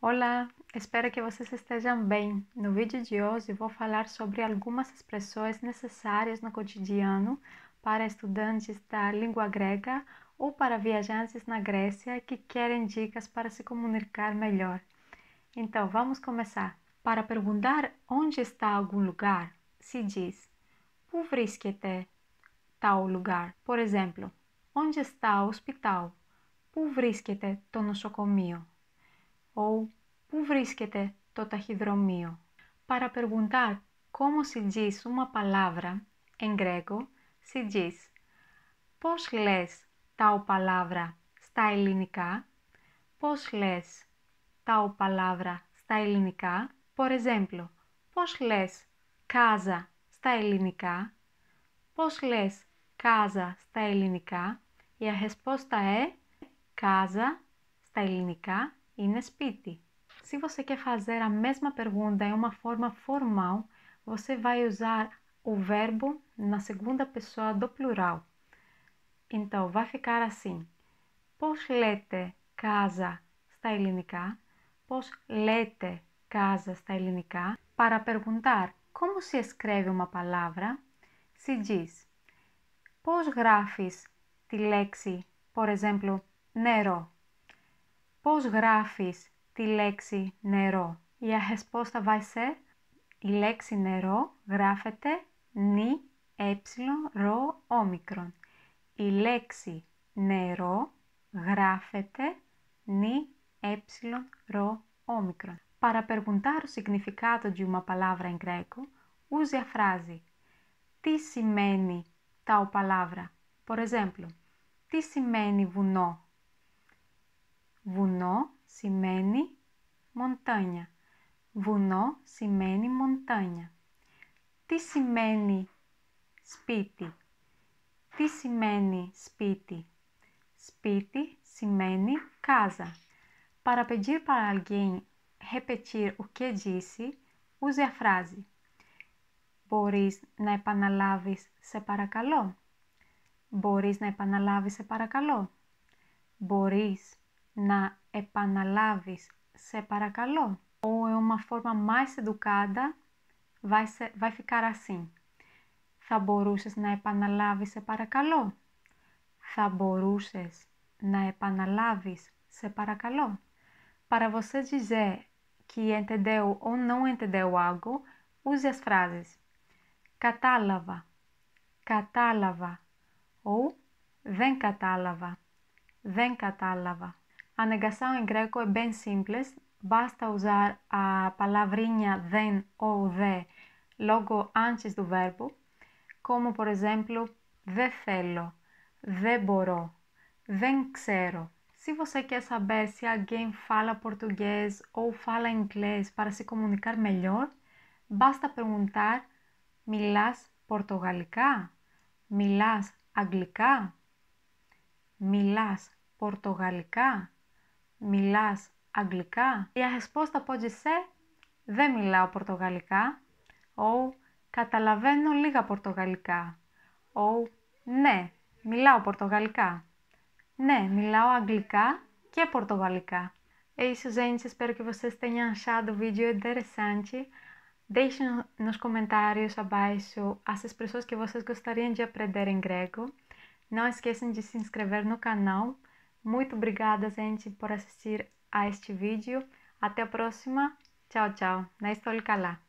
Olá, espero que vocês estejam bem. No vídeo de hoje vou falar sobre algumas expressões necessárias no cotidiano para estudantes da língua grega ou para viajantes na Grécia que querem dicas para se comunicar melhor. Então vamos começar. Para perguntar onde está algum lugar, se diz Πού βρίσκεται tal lugar? Por exemplo, onde está o hospital? Πού βρίσκεται το νοσοκομείο? Ό, πού βρίσκεται το ταχυδρομείο» para κόμο como se παλάβρα uma palavra Πώ λε «Πώς λες τα οπαλάβρα στα ελληνικά» «Πώς λες τα παλάβρα στα ελληνικά» Por exemplo, πώς λες κάζα στα ελληνικά» Πώς λες κάζα στα ελληνικά» Η resposta é ε? κάζα στα ελληνικά είναι Se você quer fazer a mesma pergunta em uma forma formal, você vai usar o verbo na segunda pessoa do plural. Então, vai ficar assim. Πώς λέτε casa está ελληνικά? Πώς casa στα ελληνικά? Para perguntar como se escreve uma palavra, se diz Πώς γράφεις τη por exemplo, νερό πώς γράφεις τη λέξη νερό. Η yes, πώς θα η λέξη νερό γράφεται νι έψιλο ε, ρο όμικρον. Η λέξη νερό γράφεται νι έψιλο ε, ρο όμικρον. Para perguntar o significado de uma palavra em Τι σημαίνει τα παλάβρα. Por exemplo, τι σημαίνει βουνό Βουνό σημαίνει μοντάνια. Βουνό σημαίνει μοντάνια. Τι σημαίνει σπίτι. Τι σημαίνει σπίτι. Σπίτι σημαίνει κάζα Para pedir para alguém repetir o que disse, Μπορείς να επαναλάβεις σε παρακαλώ. Μπορείς να επαναλάβεις σε παρακαλώ. Μπορείς να επαναλάβεις, σε παρακαλώ. Ou é uma forma mais educada, vai, ficar assim. Θα μπορούσες να επαναλάβεις, σε παρακαλώ. Θα μπορούσες να επαναλάβεις, σε παρακαλώ. Para você dizer que entendeu ou não entendeu algo, use as frases. Κατάλαβα, κατάλαβα, ou δεν κατάλαβα, δεν κατάλαβα. A negação em grego é bem simples, basta usar a palavrinha "den" ou de logo antes do verbo, como por exemplo, de θέλω, de boró, δεν ξέρω. Se você quer saber se alguém fala português ou fala inglês para se comunicar melhor, basta perguntar: Milás portugalica? Milás anglicá? Milás portugalica? Μιλάς αγγλικά? Η resposta pode ser δεν μιλάω πορτογαλικά ou καταλαβαίνω λίγα πορτογαλικά ou ναι, μιλάω πορτογαλικά. Ναι, μιλάω αγγλικά και πορτογαλικά. É isso, gente. Espero que vocês tenham achado o vídeo interessante. Deixem nos comentários abaixo as expressões que vocês gostariam de aprender em grego. Não esqueçam de se inscrever no canal Muito obrigada, gente, por assistir a este vídeo. Até a próxima. Tchau, tchau. Na Estolcalá.